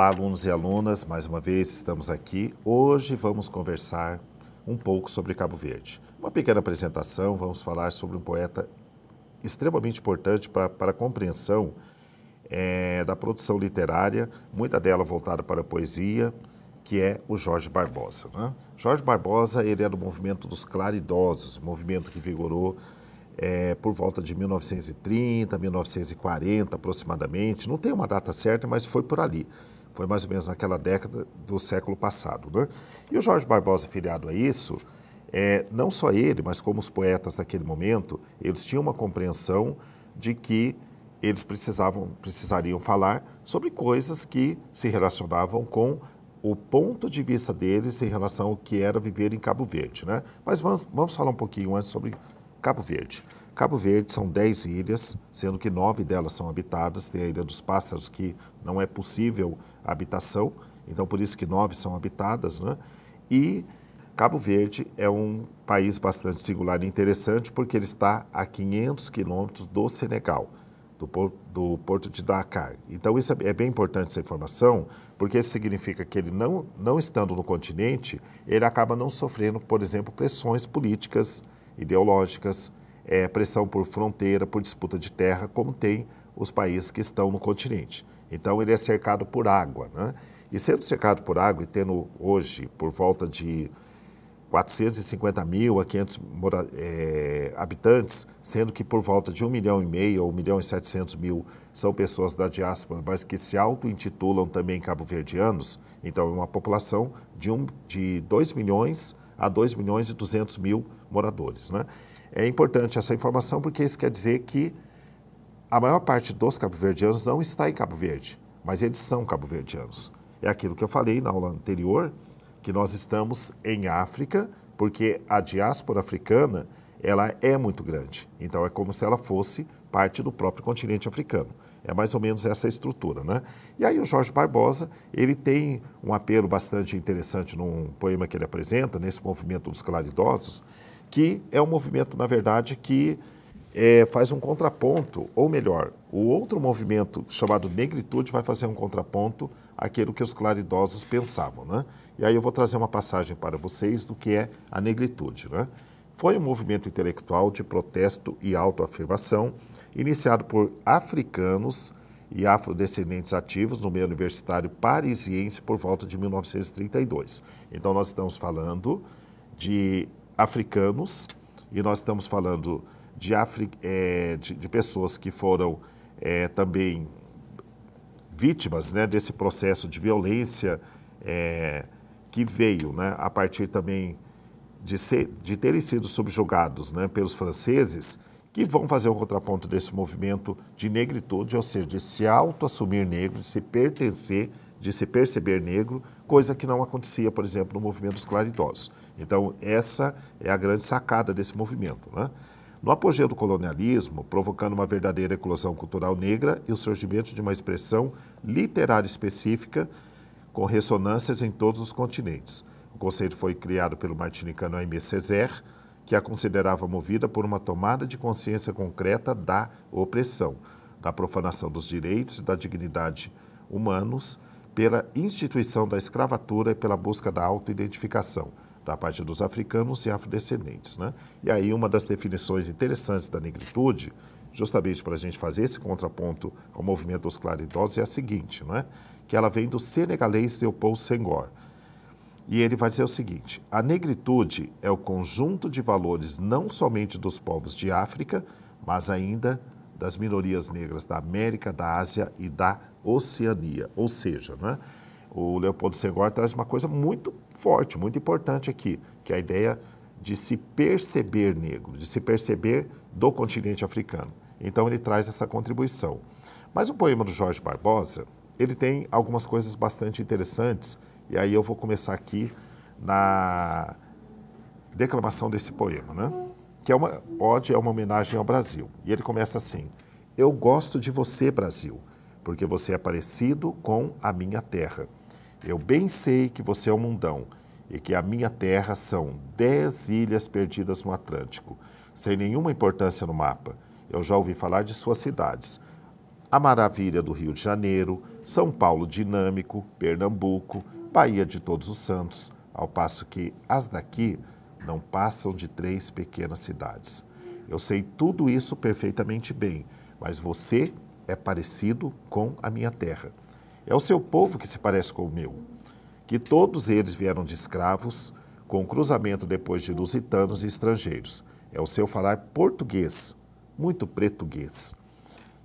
Olá, alunos e alunas, mais uma vez estamos aqui. Hoje vamos conversar um pouco sobre Cabo Verde. Uma pequena apresentação, vamos falar sobre um poeta extremamente importante para, para a compreensão é, da produção literária, muita dela voltada para a poesia, que é o Jorge Barbosa. Né? Jorge Barbosa ele é do movimento dos claridosos, movimento que vigorou é, por volta de 1930, 1940 aproximadamente, não tem uma data certa, mas foi por ali. Foi mais ou menos naquela década do século passado. Né? E o Jorge Barbosa, filiado a isso, é, não só ele, mas como os poetas daquele momento, eles tinham uma compreensão de que eles precisavam, precisariam falar sobre coisas que se relacionavam com o ponto de vista deles em relação ao que era viver em Cabo Verde. Né? Mas vamos, vamos falar um pouquinho antes sobre Cabo Verde. Cabo Verde são 10 ilhas, sendo que nove delas são habitadas. Tem a Ilha dos Pássaros, que não é possível habitação, então por isso que nove são habitadas. Né? E Cabo Verde é um país bastante singular e interessante porque ele está a 500 quilômetros do Senegal, do porto, do porto de Dakar. Então isso é, é bem importante essa informação, porque isso significa que ele não, não estando no continente, ele acaba não sofrendo, por exemplo, pressões políticas, ideológicas, é, pressão por fronteira, por disputa de terra, como tem os países que estão no continente. Então ele é cercado por água. Né? E sendo cercado por água e tendo hoje por volta de 450 mil a 500 mora, é, habitantes, sendo que por volta de 1 milhão e meio ou 1 milhão e 700 mil são pessoas da diáspora, mas que se auto-intitulam também cabo-verdianos, então é uma população de, um, de 2 milhões a 2 milhões e 200 mil moradores. Né? É importante essa informação porque isso quer dizer que a maior parte dos cabo-verdianos não está em Cabo Verde, mas eles são cabo-verdianos. É aquilo que eu falei na aula anterior, que nós estamos em África, porque a diáspora africana ela é muito grande. Então é como se ela fosse parte do próprio continente africano. É mais ou menos essa estrutura, né? E aí o Jorge Barbosa, ele tem um apelo bastante interessante num poema que ele apresenta, nesse movimento dos claridosos, que é um movimento, na verdade, que é, faz um contraponto, ou melhor, o outro movimento chamado negritude vai fazer um contraponto àquilo que os claridosos pensavam, né? E aí eu vou trazer uma passagem para vocês do que é a negritude, né? foi um movimento intelectual de protesto e autoafirmação iniciado por africanos e afrodescendentes ativos no meio universitário parisiense por volta de 1932. Então, nós estamos falando de africanos e nós estamos falando de, Afri é, de, de, pessoas que foram é, também vítimas né, desse processo de violência é, que veio né, a partir também de, ser, de terem sido subjugados né, pelos franceses, que vão fazer o um contraponto desse movimento de negritude, ou seja, de se auto-assumir negro, de se pertencer, de se perceber negro, coisa que não acontecia, por exemplo, no movimento dos claridosos. Então, essa é a grande sacada desse movimento. Né? No apogeu do colonialismo, provocando uma verdadeira eclosão cultural negra e o surgimento de uma expressão literária específica com ressonâncias em todos os continentes. O conceito foi criado pelo martinicano Aimé Césaire, que a considerava movida por uma tomada de consciência concreta da opressão, da profanação dos direitos e da dignidade humanos, pela instituição da escravatura e pela busca da autoidentificação da parte dos africanos e afrodescendentes. Né? E aí uma das definições interessantes da negritude, justamente para a gente fazer esse contraponto ao movimento dos claridosos, é a seguinte, né? que ela vem do senegalês Leopoldo Senghor, e ele vai dizer o seguinte: a negritude é o conjunto de valores não somente dos povos de África, mas ainda das minorias negras da América, da Ásia e da Oceania. Ou seja, né, o Leopoldo Senghor traz uma coisa muito forte, muito importante aqui, que é a ideia de se perceber negro, de se perceber do continente africano. Então ele traz essa contribuição. Mas o poema do Jorge Barbosa, ele tem algumas coisas bastante interessantes e aí eu vou começar aqui na declamação desse poema, né? Que é uma ode, é uma homenagem ao Brasil. E ele começa assim: Eu gosto de você, Brasil, porque você é parecido com a minha terra. Eu bem sei que você é um mundão e que a minha terra são dez ilhas perdidas no Atlântico, sem nenhuma importância no mapa. Eu já ouvi falar de suas cidades. A maravilha do Rio de Janeiro, São Paulo dinâmico, Pernambuco, Bahia de Todos os Santos, ao passo que as daqui não passam de três pequenas cidades. Eu sei tudo isso perfeitamente bem, mas você é parecido com a minha terra. É o seu povo que se parece com o meu. Que todos eles vieram de escravos, com cruzamento depois de lusitanos e estrangeiros. É o seu falar português, muito português,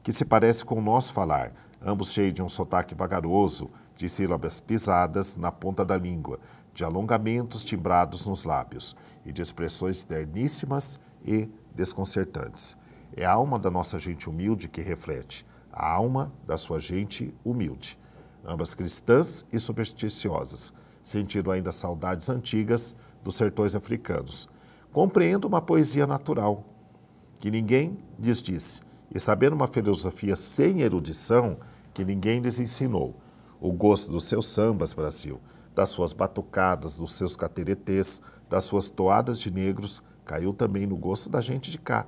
que se parece com o nosso falar, ambos cheios de um sotaque vagaroso, de sílabas pisadas na ponta da língua, de alongamentos timbrados nos lábios e de expressões terníssimas e desconcertantes. É a alma da nossa gente humilde que reflete, a alma da sua gente humilde. Ambas cristãs e supersticiosas, sentindo ainda saudades antigas dos sertões africanos. Compreendo uma poesia natural, que ninguém lhes disse, e sabendo uma filosofia sem erudição, que ninguém lhes ensinou o gosto dos seus sambas, Brasil, das suas batucadas, dos seus cateretês, das suas toadas de negros, caiu também no gosto da gente de cá,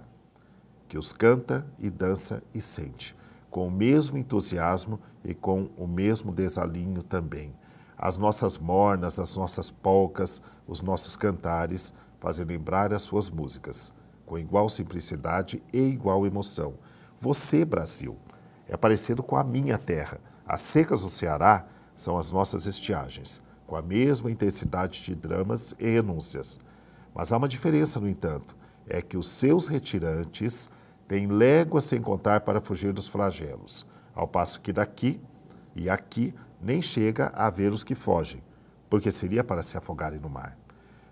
que os canta e dança e sente, com o mesmo entusiasmo e com o mesmo desalinho também. As nossas mornas, as nossas polcas, os nossos cantares fazem lembrar as suas músicas, com igual simplicidade e igual emoção. Você, Brasil, é parecido com a minha terra, as secas do Ceará são as nossas estiagens, com a mesma intensidade de dramas e renúncias. Mas há uma diferença, no entanto, é que os seus retirantes têm léguas sem contar para fugir dos flagelos, ao passo que daqui e aqui nem chega a ver os que fogem, porque seria para se afogarem no mar.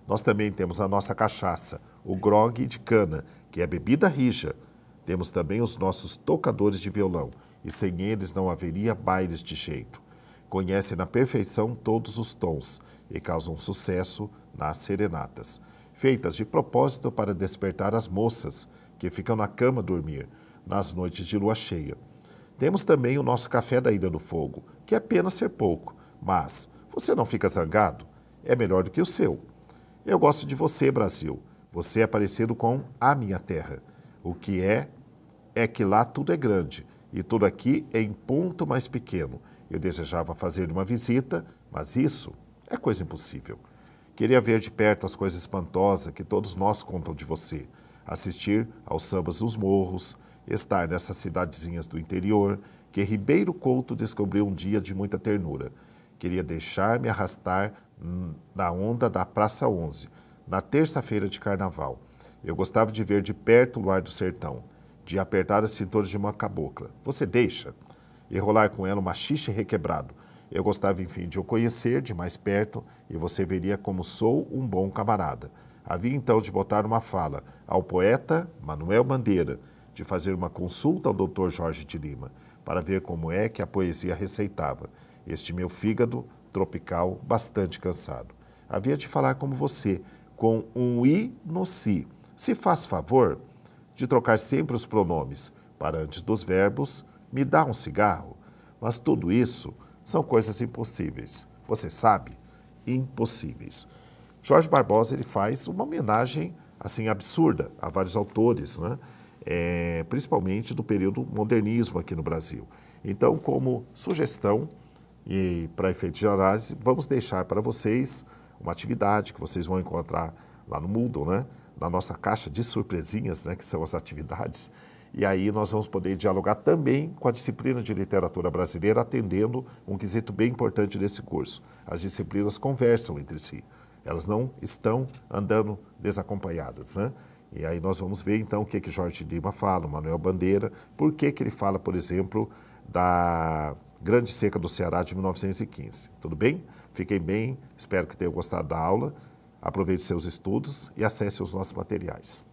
Nós também temos a nossa cachaça, o grog de cana, que é bebida rija. Temos também os nossos tocadores de violão, e sem eles não haveria bailes de jeito. Conhecem na perfeição todos os tons e causam sucesso nas serenatas, feitas de propósito para despertar as moças que ficam na cama dormir nas noites de lua cheia. Temos também o nosso café da Ilha do Fogo, que é pena ser pouco, mas você não fica zangado? É melhor do que o seu. Eu gosto de você, Brasil. Você é parecido com a minha terra. O que é, é que lá tudo é grande e tudo aqui é em ponto mais pequeno. Eu desejava fazer uma visita, mas isso é coisa impossível. Queria ver de perto as coisas espantosas que todos nós contam de você, assistir aos sambas dos morros, estar nessas cidadezinhas do interior que Ribeiro Couto descobriu um dia de muita ternura. Queria deixar-me arrastar na onda da Praça 11, na terça-feira de carnaval. Eu gostava de ver de perto o ar do sertão de apertar os cinturas de uma cabocla. Você deixa e rolar com ela um xixi requebrado. Eu gostava, enfim, de o conhecer de mais perto e você veria como sou um bom camarada. Havia então de botar uma fala ao poeta Manuel Bandeira, de fazer uma consulta ao doutor Jorge de Lima, para ver como é que a poesia receitava este meu fígado tropical bastante cansado. Havia de falar como você, com um i no si. Se faz favor, de trocar sempre os pronomes para antes dos verbos, me dá um cigarro. Mas tudo isso são coisas impossíveis. Você sabe? Impossíveis. Jorge Barbosa ele faz uma homenagem assim absurda a vários autores, né? É, principalmente do período modernismo aqui no Brasil. Então, como sugestão e para efeito de análise, vamos deixar para vocês uma atividade que vocês vão encontrar lá no Moodle, né? na nossa caixa de surpresinhas, né? que são as atividades. E aí nós vamos poder dialogar também com a disciplina de literatura brasileira, atendendo um quesito bem importante desse curso. As disciplinas conversam entre si, elas não estão andando desacompanhadas. Né? E aí nós vamos ver então o que, que Jorge Lima fala, o Manuel Bandeira, por que, que ele fala, por exemplo, da grande seca do Ceará de 1915. Tudo bem? Fiquem bem, espero que tenham gostado da aula. Aproveite seus estudos e acesse os nossos materiais.